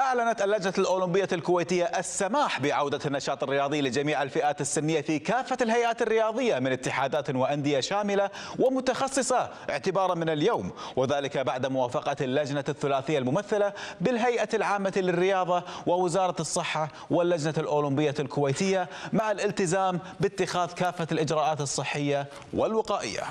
أعلنت اللجنة الأولمبية الكويتية السماح بعودة النشاط الرياضي لجميع الفئات السنية في كافة الهيئات الرياضية من اتحادات وأندية شاملة ومتخصصة اعتبارا من اليوم وذلك بعد موافقة اللجنة الثلاثية الممثلة بالهيئة العامة للرياضة ووزارة الصحة واللجنة الأولمبية الكويتية مع الالتزام باتخاذ كافة الإجراءات الصحية والوقائية